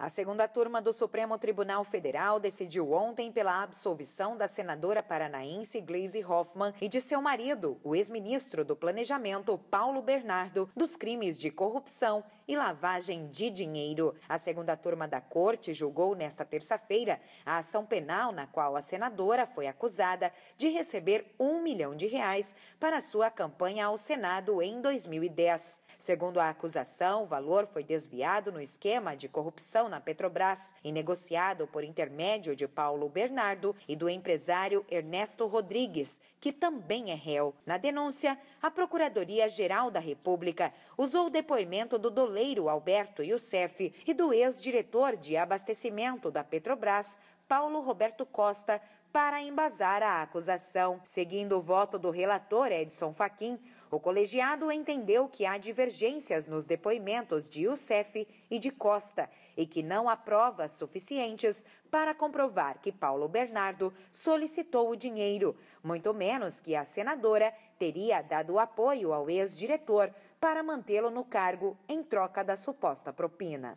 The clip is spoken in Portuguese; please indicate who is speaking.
Speaker 1: A segunda turma do Supremo Tribunal Federal decidiu ontem pela absolvição da senadora paranaense Gleisi Hoffmann e de seu marido, o ex-ministro do Planejamento Paulo Bernardo, dos crimes de corrupção e lavagem de dinheiro. A segunda turma da corte julgou nesta terça-feira a ação penal na qual a senadora foi acusada de receber um milhão de reais para sua campanha ao Senado em 2010. Segundo a acusação, o valor foi desviado no esquema de corrupção na Petrobras e negociado por intermédio de Paulo Bernardo e do empresário Ernesto Rodrigues, que também é réu. Na denúncia, a Procuradoria-Geral da República usou o depoimento do doleiro petroleiro Alberto Youssef e do ex-diretor de abastecimento da Petrobras, Paulo Roberto Costa para embasar a acusação. Seguindo o voto do relator Edson Fachin, o colegiado entendeu que há divergências nos depoimentos de Youssef e de Costa e que não há provas suficientes para comprovar que Paulo Bernardo solicitou o dinheiro, muito menos que a senadora teria dado apoio ao ex-diretor para mantê-lo no cargo em troca da suposta propina.